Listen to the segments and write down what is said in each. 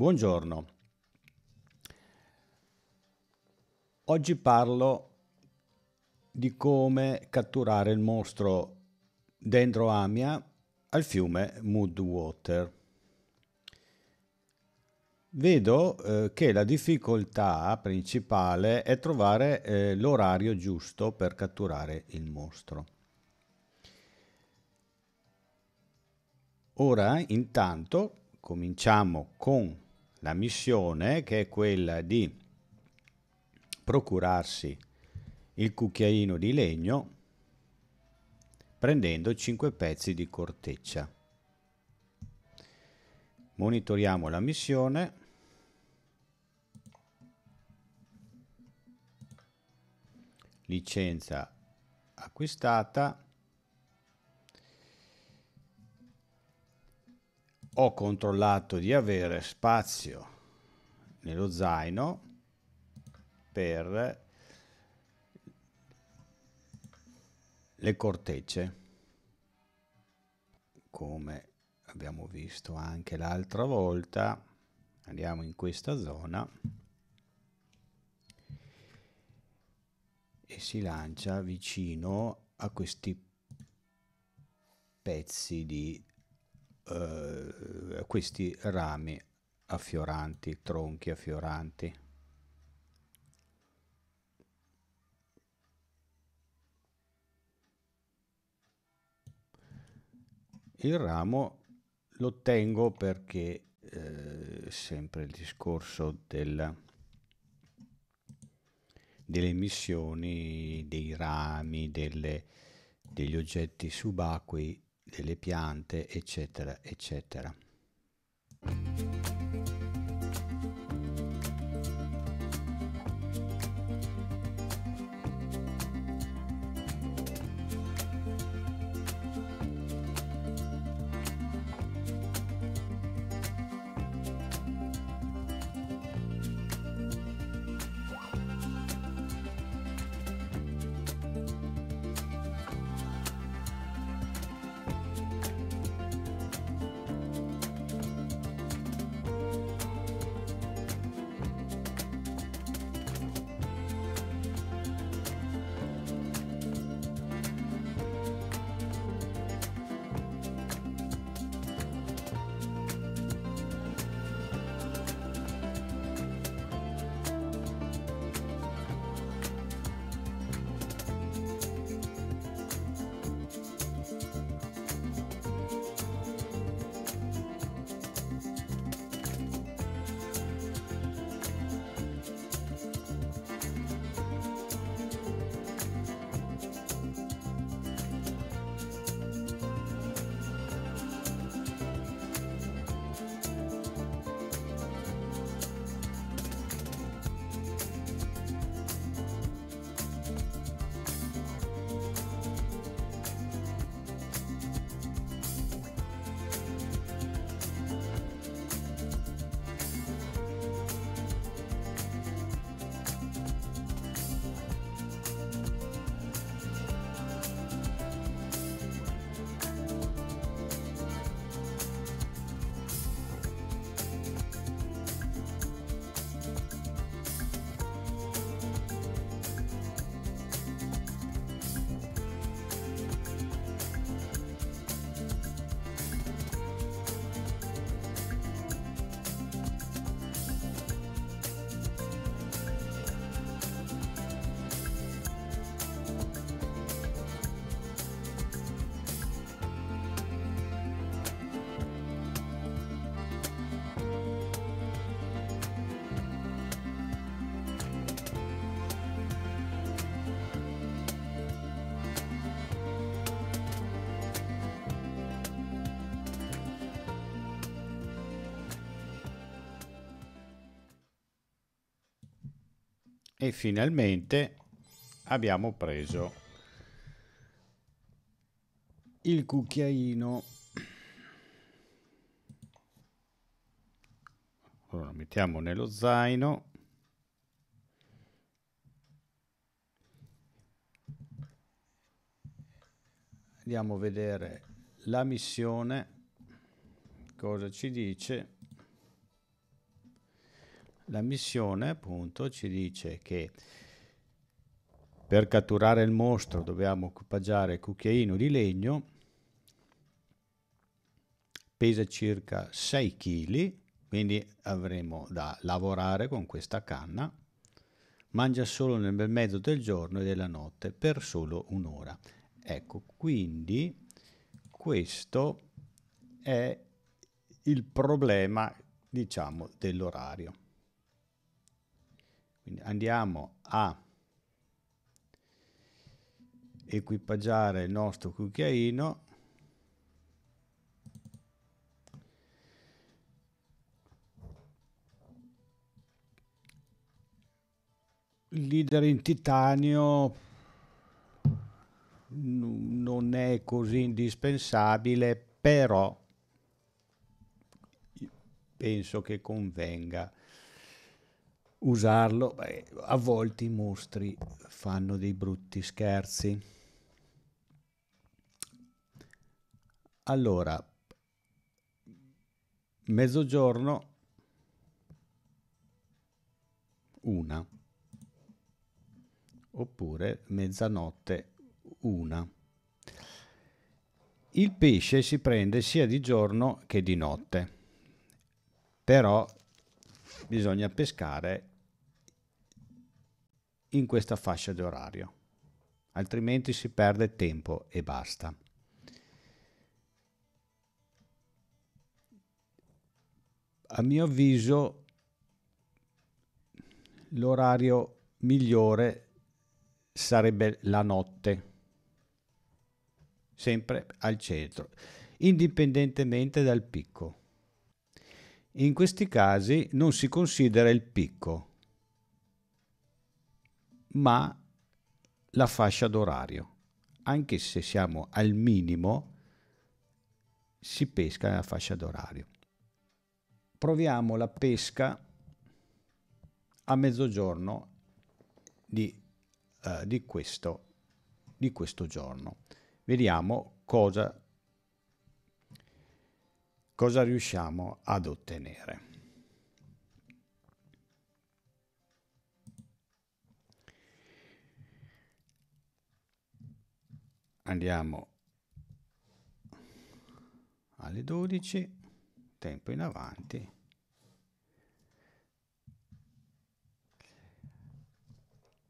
Buongiorno. Oggi parlo di come catturare il mostro dentro Amia al fiume Mood Water. Vedo eh, che la difficoltà principale è trovare eh, l'orario giusto per catturare il mostro. Ora intanto cominciamo con la missione che è quella di procurarsi il cucchiaino di legno prendendo 5 pezzi di corteccia. Monitoriamo la missione. Licenza acquistata ho controllato di avere spazio nello zaino per le cortecce come abbiamo visto anche l'altra volta andiamo in questa zona e si lancia vicino a questi pezzi di eh, questi rami affioranti, tronchi affioranti. Il ramo lo tengo perché eh, sempre il discorso del, delle emissioni dei rami, delle, degli oggetti subacquei delle piante, eccetera, eccetera. e finalmente abbiamo preso il cucchiaino allora lo mettiamo nello zaino andiamo a vedere la missione cosa ci dice la missione appunto ci dice che per catturare il mostro dobbiamo equipaggiare cucchiaino di legno, pesa circa 6 kg, quindi avremo da lavorare con questa canna, mangia solo nel bel mezzo del giorno e della notte per solo un'ora. Ecco, quindi questo è il problema, diciamo, dell'orario. Quindi andiamo a equipaggiare il nostro cucchiaino leader in titanio non è così indispensabile però penso che convenga usarlo. Beh, a volte i mostri fanno dei brutti scherzi. Allora, mezzogiorno, una, oppure mezzanotte, una. Il pesce si prende sia di giorno che di notte, però bisogna pescare in questa fascia di orario, altrimenti si perde tempo e basta. A mio avviso l'orario migliore sarebbe la notte, sempre al centro, indipendentemente dal picco. In questi casi non si considera il picco, ma la fascia d'orario. Anche se siamo al minimo, si pesca nella fascia d'orario. Proviamo la pesca a mezzogiorno di, uh, di, questo, di questo giorno. Vediamo cosa, cosa riusciamo ad ottenere. andiamo alle 12 tempo in avanti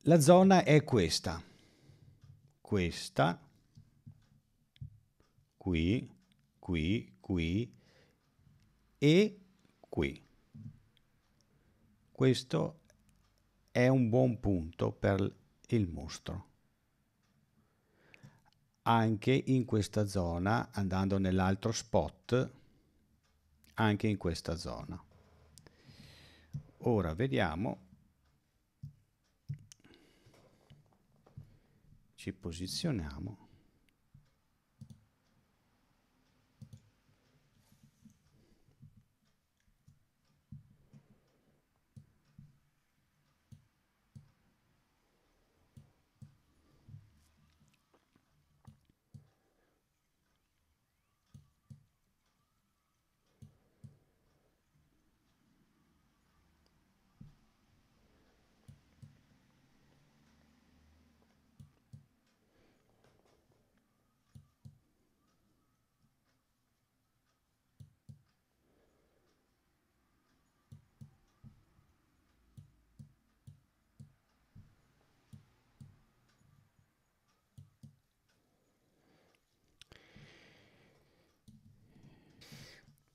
la zona è questa questa qui qui qui e qui questo è un buon punto per il mostro anche in questa zona, andando nell'altro spot, anche in questa zona. Ora vediamo, ci posizioniamo.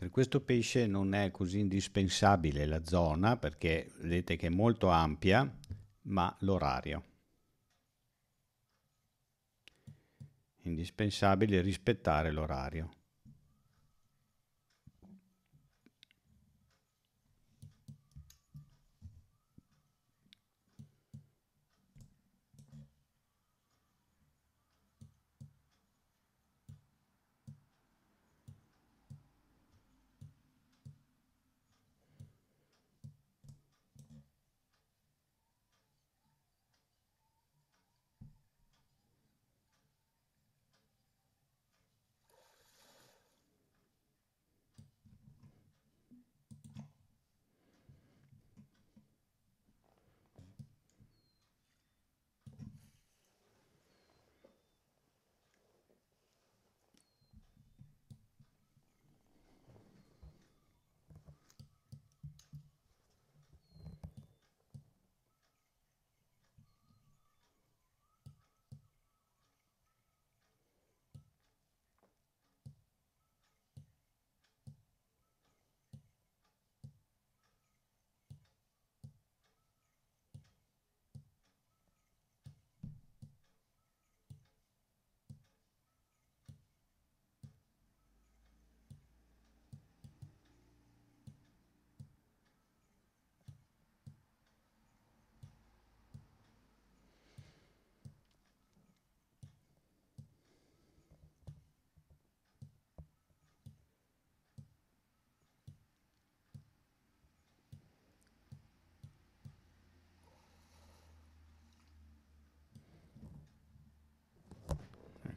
Per questo pesce non è così indispensabile la zona perché vedete che è molto ampia, ma l'orario. Indispensabile rispettare l'orario.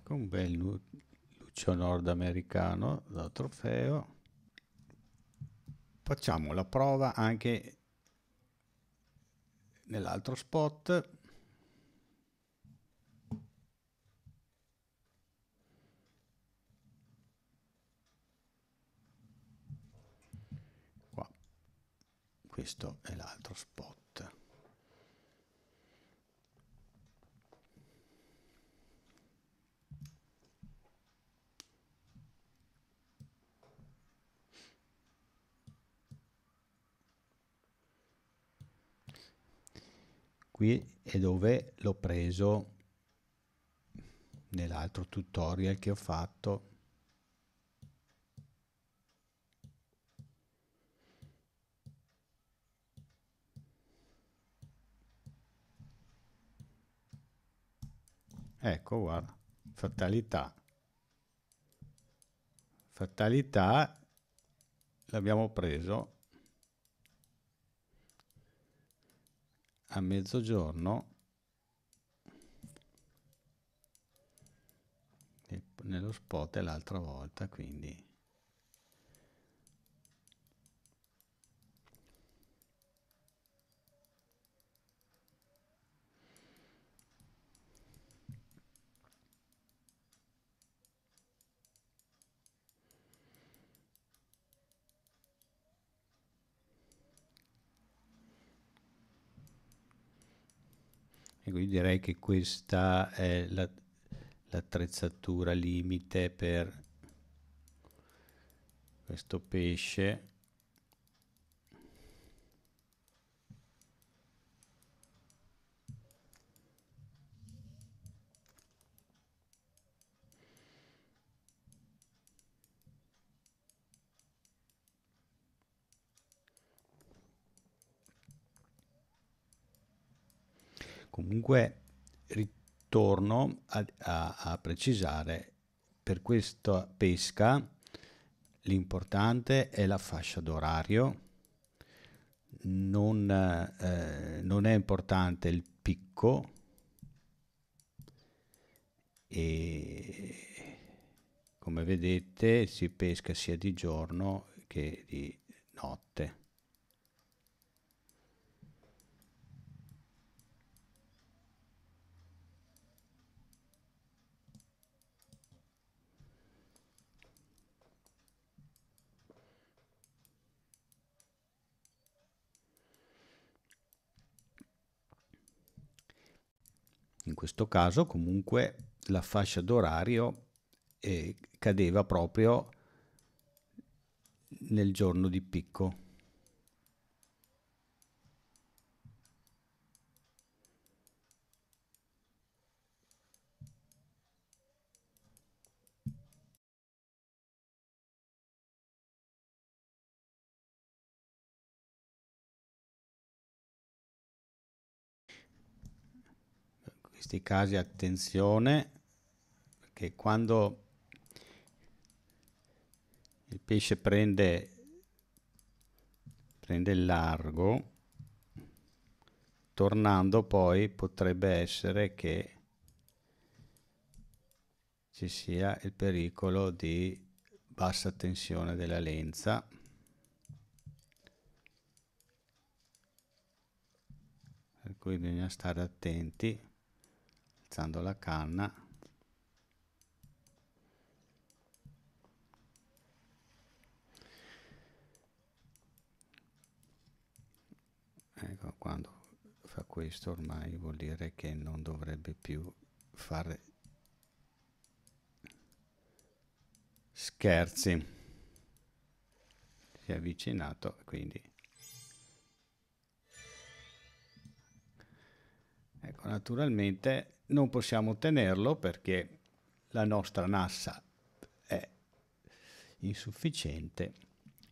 con un bel lu luccio nordamericano da trofeo facciamo la prova anche nell'altro spot qua questo è l'altro spot qui è dove l'ho preso nell'altro tutorial che ho fatto ecco guarda fatalità fatalità l'abbiamo preso a mezzogiorno nello spot l'altra volta quindi Ecco, io direi che questa è la, l'attrezzatura limite per questo pesce comunque ritorno a, a, a precisare per questa pesca l'importante è la fascia d'orario non, eh, non è importante il picco e come vedete si pesca sia di giorno che di notte In questo caso comunque la fascia d'orario eh, cadeva proprio nel giorno di picco. questi casi attenzione perché quando il pesce prende prende il largo tornando poi potrebbe essere che ci sia il pericolo di bassa tensione della lenza per cui bisogna stare attenti alzando la canna ecco quando fa questo ormai vuol dire che non dovrebbe più fare scherzi si è avvicinato quindi ecco naturalmente non possiamo ottenerlo perché la nostra nassa è insufficiente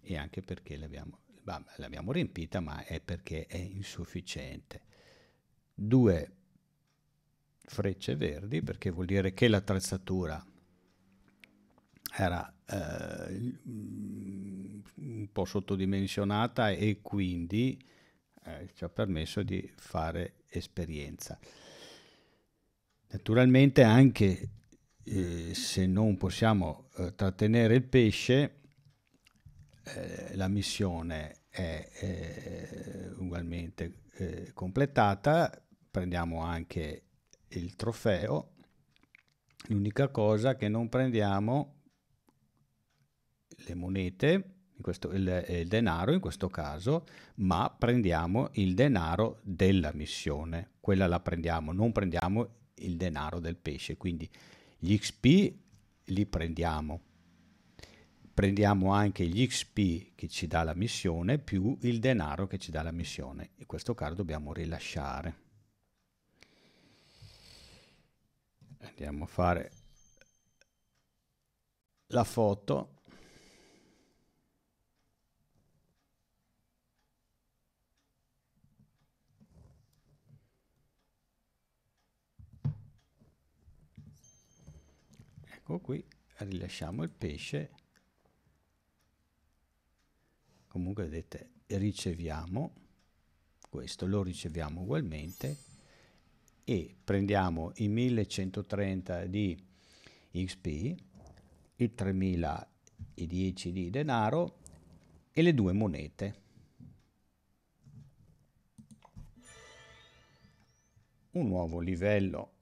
e anche perché l'abbiamo, l'abbiamo riempita ma è perché è insufficiente. Due frecce verdi perché vuol dire che l'attrezzatura era eh, un po' sottodimensionata e quindi eh, ci ha permesso di fare esperienza. Naturalmente anche eh, se non possiamo eh, trattenere il pesce, eh, la missione è eh, ugualmente eh, completata, prendiamo anche il trofeo, l'unica cosa che non prendiamo le monete, questo, il, il denaro in questo caso, ma prendiamo il denaro della missione, quella la prendiamo, non prendiamo il il denaro del pesce. Quindi gli XP li prendiamo. Prendiamo anche gli XP che ci dà la missione più il denaro che ci dà la missione. In questo caso dobbiamo rilasciare. Andiamo a fare la foto ecco qui rilasciamo il pesce comunque vedete riceviamo questo lo riceviamo ugualmente e prendiamo i 1130 di XP i 3010 di denaro e le due monete un nuovo livello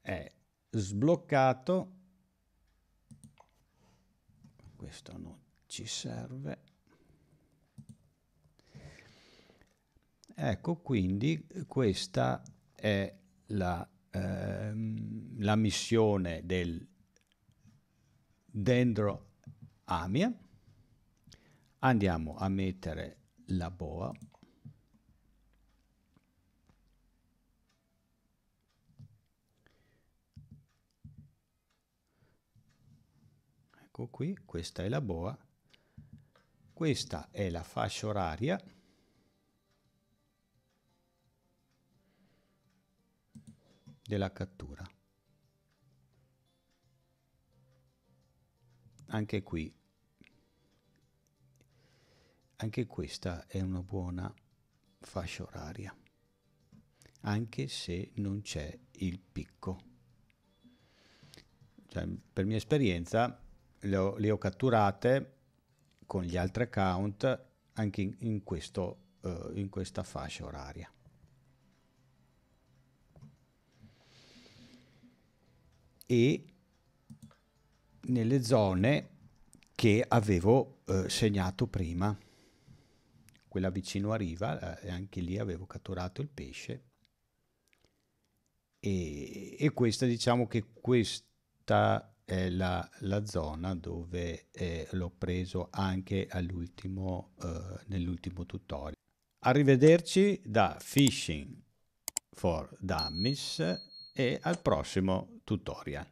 è sbloccato questo non ci serve ecco quindi questa è la, ehm, la missione del dendro amia andiamo a mettere la boa ecco qui, questa è la boa, questa è la fascia oraria, della cattura. Anche qui, anche questa è una buona fascia oraria, anche se non c'è il picco. Cioè, per mia esperienza, le ho, le ho catturate con gli altri account anche in, in, questo, uh, in questa fascia oraria. E nelle zone che avevo eh, segnato prima. Quella vicino a riva, eh, anche lì avevo catturato il pesce. E, e questa, diciamo che questa eh, la, la, zona dove eh, l'ho preso anche all'ultimo, eh, nell'ultimo tutorial. Arrivederci da Fishing for Dummies e al prossimo tutorial.